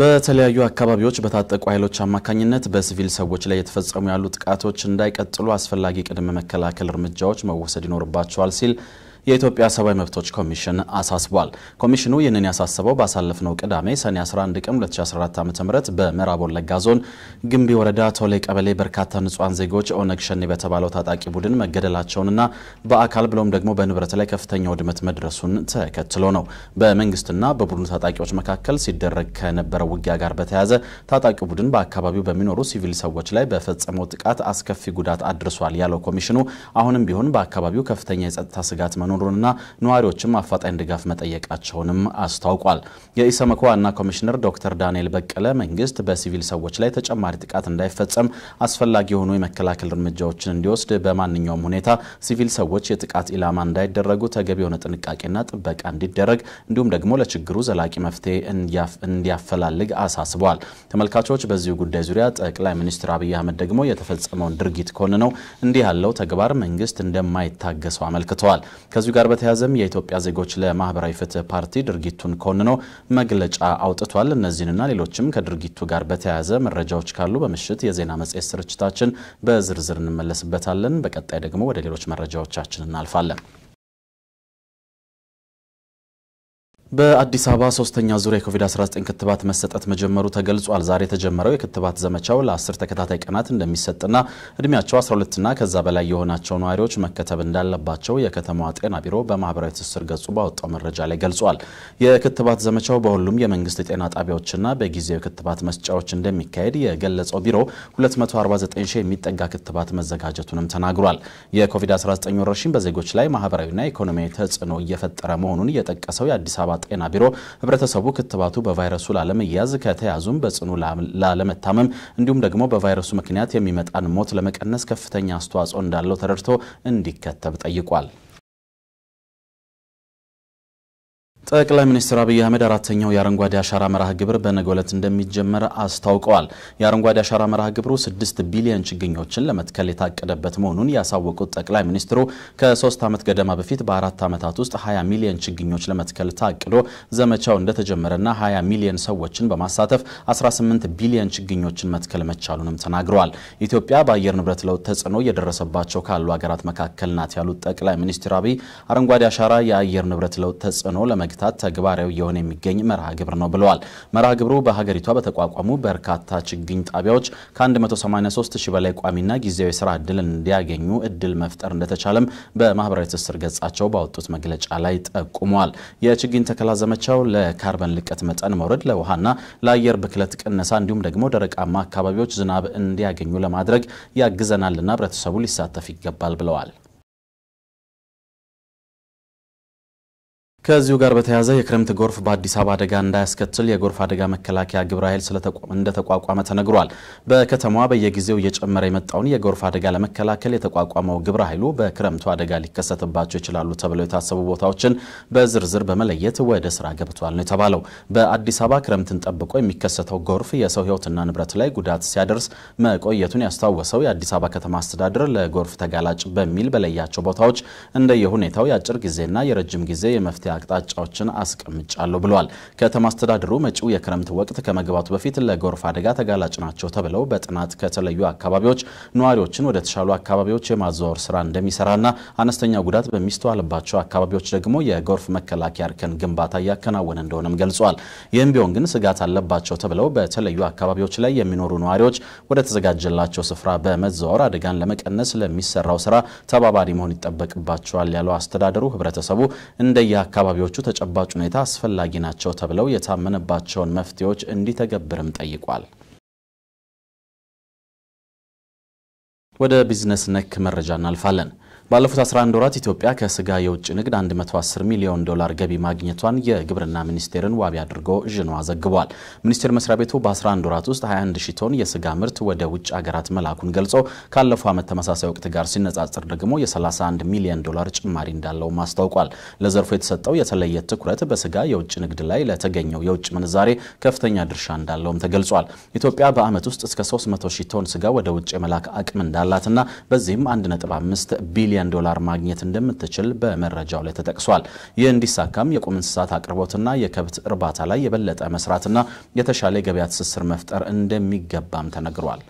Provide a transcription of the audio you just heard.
በተለያዩ አካባቢዎች በታጠቁ ኃይሎች አማካኝነት በሲቪል ሰዎች ላይ የተፈጸሙ ያሉ ጥቃቶች እንዳይቀጥሉ አስፈላጊ ቅድመ መከላከል እርምጃዎች መወሰድ ይኖርባቸዋል ሲል የኢትዮጵያ ሰብአዊ መብቶች ኮሚሽን አሳስቧል። ኮሚሽኑ ይህንን ያሳሰበው ባሳለፍነው ቅዳሜ ሰኔ 11 ቀን 2014 ዓ ም በምዕራብ ወለጋ ዞን ግንቢ ወረዳ ቶሌ ቀበሌ በርካታ ንጹሐን ዜጎች ኦነግ ሸኔ በተባለው ታጣቂ ቡድን መገደላቸውንና በአካል ብሎም ደግሞ በንብረት ላይ ከፍተኛ ውድመት መድረሱን ተከትሎ ነው። በመንግስትና በቡድኑ ታጣቂዎች መካከል ሲደረግ ከነበረው ውጊያ ጋር በተያያዘ ታጣቂ ቡድን በአካባቢው በሚኖሩ ሲቪል ሰዎች ላይ በፈጸመው ጥቃት አስከፊ ጉዳት አድርሷል ያለው ኮሚሽኑ አሁንም ቢሆን በአካባቢው ከፍተኛ የጸጥታ ስጋት መኖሩንና ነዋሪዎችም አፋጣኝ ድጋፍ መጠየቃቸውንም አስታውቋል። የኢሰመኮ ዋና ኮሚሽነር ዶክተር ዳንኤል በቀለ መንግስት በሲቪል ሰዎች ላይ ተጨማሪ ጥቃት እንዳይፈጸም አስፈላጊ የሆኑ የመከላከል እርምጃዎችን እንዲወስድ በማንኛውም ሁኔታ ሲቪል ሰዎች የጥቃት ኢላማ እንዳይደረጉ ተገቢ የሆነ ጥንቃቄና ጥበቃ እንዲደረግ እንዲሁም ደግሞ ለችግሩ ዘላቂ መፍትሄ እንዲያፈላልግ አሳስበዋል። ተመልካቾች በዚሁ ጉዳይ ዙሪያ ጠቅላይ ሚኒስትር አብይ አህመድ ደግሞ የተፈጸመውን ድርጊት ኮንነው እንዲህ ያለው ተግባር መንግስት እንደማይታገሰው አመልክተዋል። ከዚሁ ጋር በተያያዘም የኢትዮጵያ ዜጎች ለማህበራዊ ፍትህ ፓርቲ ድርጊቱን ኮንኖ መግለጫ አውጥቷል። እነዚህንና ሌሎችም ከድርጊቱ ጋር በተያያዘ መረጃዎች ካሉ በምሽት የዜና መጽሔት ስርጭታችን በዝርዝር እንመለስበታለን። በቀጣይ ደግሞ ወደ ሌሎች መረጃዎቻችን እናልፋለን። በአዲስ አበባ ሶስተኛ ዙር የኮቪድ-19 ክትባት መሰጠት መጀመሩ ተገልጿል። ዛሬ የተጀመረው የክትባት ዘመቻው ለአስር ተከታታይ ቀናት እንደሚሰጥና እድሜያቸው 12ና ከዛ በላይ የሆናቸው ነዋሪዎች መከተብ እንዳለባቸው የከተማዋ ጤና ቢሮ በማህበራዊ ትስስር ገጹ ባወጣው መረጃ ላይ ገልጿል። የክትባት ዘመቻው በሁሉም የመንግስት የጤና ጣቢያዎችና በጊዜው የክትባት መስጫዎች እንደሚካሄድ የገለጸው ቢሮ 249 ሺህ የሚጠጋ ክትባት መዘጋጀቱንም ተናግሯል። የኮቪድ-19 ወረርሽኝ በዜጎች ላይ ማህበራዊና ኢኮኖሚያዊ ተጽዕኖ እየፈጠረ መሆኑን የጠቀሰው የአዲስ አበባ ጤና ቢሮ ህብረተሰቡ ክትባቱ በቫይረሱ ላለመያዝ ከተያዙም በጽኑ ላለመታመም እንዲሁም ደግሞ በቫይረሱ ምክንያት የሚመጣን ሞት ለመቀነስ ከፍተኛ አስተዋጽኦ እንዳለው ተረድቶ እንዲከተብ ጠይቋል። ጠቅላይ ሚኒስትር አብይ አህመድ አራተኛው የአረንጓዴ አሻራ መርሃ ግብር በነገ ዕለት እንደሚጀመር አስታውቀዋል። የአረንጓዴ አሻራ መርሃ ግብሩ ስድስት ቢሊዮን ችግኞችን ለመትከል የታቀደበት መሆኑን ያሳወቁት ጠቅላይ ሚኒስትሩ ከሶስት ዓመት ገደማ በፊት በአራት ዓመታት ውስጥ 20 ሚሊዮን ችግኞች ለመትከል ታቅዶ ዘመቻው እንደተጀመረና 20 ሚሊዮን ሰዎችን በማሳተፍ 18 ቢሊዮን ችግኞችን መትከል መቻሉንም ተናግረዋል። ኢትዮጵያ በአየር ንብረት ለውጥ ተጽዕኖ እየደረሰባቸው ካሉ ሀገራት መካከል ናት ያሉት ጠቅላይ ሚኒስትር አብይ አረንጓዴ አሻራ የአየር ንብረት ለውጥ ተጽዕኖ ለመግ ለማበርታት ተግባራዊ እየሆነ የሚገኝ መርሃ ግብር ነው ብለዋል። መርሃ ግብሩ በሀገሪቷ በተቋቋሙ በርካታ ችግኝ ጣቢያዎች ከ183 ሺህ በላይ ቋሚና ጊዜያዊ ስራ እድል እንዲያገኙ እድል መፍጠር እንደተቻለም በማህበራዊ ትስስር ገጻቸው ባወጡት መግለጫ ላይ ጠቁመዋል። የችግኝ ተከላ ዘመቻው ለካርበን ልቀት መጠን መውረድ፣ ለውሃና ለአየር ብክለት ቅነሳ እንዲሁም ደግሞ ደረቃማ አካባቢዎች ዝናብ እንዲያገኙ ለማድረግ ያግዘናልና ህብረተሰቡ ሊሳተፍ ይገባል ብለዋል። ከዚሁ ጋር በተያያዘ የክረምት ጎርፍ በአዲስ አበባ አደጋ እንዳያስከትል የጎርፍ አደጋ መከላከያ ግብረ ኃይል እንደተቋቋመ ተነግሯል። በከተማዋ በየጊዜው እየጨመረ የመጣውን የጎርፍ አደጋ ለመከላከል የተቋቋመው ግብረ ኃይሉ በክረምቱ አደጋ ሊከሰትባቸው ይችላሉ ተብለው የታሰቡ ቦታዎችን በዝርዝር በመለየት ወደ ስራ ገብቷል ነው የተባለው። በአዲስ አበባ ክረምትን ጠብቆ የሚከሰተው ጎርፍ የሰው ሕይወትና ንብረት ላይ ጉዳት ሲያደርስ መቆየቱን ያስታወሰው የአዲስ አበባ ከተማ አስተዳደር ለጎርፍ ተጋላጭ በሚል በለያቸው ቦታዎች እንደየሁኔታው የአጭር ጊዜና የረጅም ጊዜ የመፍትሄ አቅጣጫዎችን አስቀምጫለሁ ብለዋል። ከተማ አስተዳደሩ መጪው የክረምት ወቅት ከመግባቱ በፊት ለጎርፍ አደጋ ተጋላጭ ናቸው ተብለው በጥናት ከተለዩ አካባቢዎች ነዋሪዎችን ወደ ተሻሉ አካባቢዎች የማዛወር ስራ እንደሚሰራና አነስተኛ ጉዳት በሚስተዋልባቸው አካባቢዎች ደግሞ የጎርፍ መከላከያ እርከን ግንባታ እያከናወነ እንደሆነም ገልጿል። ይህም ቢሆን ግን ስጋት አለባቸው ተብለው በተለዩ አካባቢዎች ላይ የሚኖሩ ነዋሪዎች ወደ ተዘጋጀላቸው ስፍራ በመዛወር አደጋን ለመቀነስ ለሚሰራው ስራ ተባባሪ መሆን ይጠበቅባቸዋል ያለው አስተዳደሩ ህብረተሰቡ እንደየ አካባቢዎቹ ተጨባጭ ሁኔታ አስፈላጊ ናቸው ተብለው የታመነባቸውን መፍትሄዎች እንዲተገብርም ጠይቋል። ወደ ቢዝነስ ነክ መረጃ እናልፋለን። ባለፉት 11 ወራት ኢትዮጵያ ከስጋ የውጭ ንግድ 110 ሚሊዮን ዶላር ገቢ ማግኘቷን የግብርና ሚኒስቴርን ዋቢ አድርጎ ዥኖ ዘግቧል። ሚኒስቴር መስሪያ ቤቱ በ11 ወራት ውስጥ 21 ሺ ቶን የስጋ ምርት ወደ ውጭ አገራት መላኩን ገልጾ ካለፈው ዓመት ተመሳሳይ ወቅት ጋር ሲነጻጽር ደግሞ የ31 ሚሊዮን ዶላር ጭማሪ እንዳለውም አስታውቋል። ለዘርፉ የተሰጠው የተለየ ትኩረት በስጋ የውጭ ንግድ ላይ ለተገኘው የውጭ ምንዛሬ ከፍተኛ ድርሻ እንዳለውም ተገልጿል። ኢትዮጵያ በዓመት ውስጥ እስከ 300 ሺ ቶን ስጋ ወደ ውጭ የመላክ አቅም እንዳላትና በዚህም 1.5 ቢሊዮን ቢሊዮን ዶላር ማግኘት እንደምትችል በመረጃው ላይ ተጠቅሷል። ይህ እንዲሳካም የቁም እንስሳት አቅርቦትና የከብት እርባታ ላይ የበለጠ መስራትና የተሻለ የገበያ ትስስር መፍጠር እንደሚገባም ተነግሯል።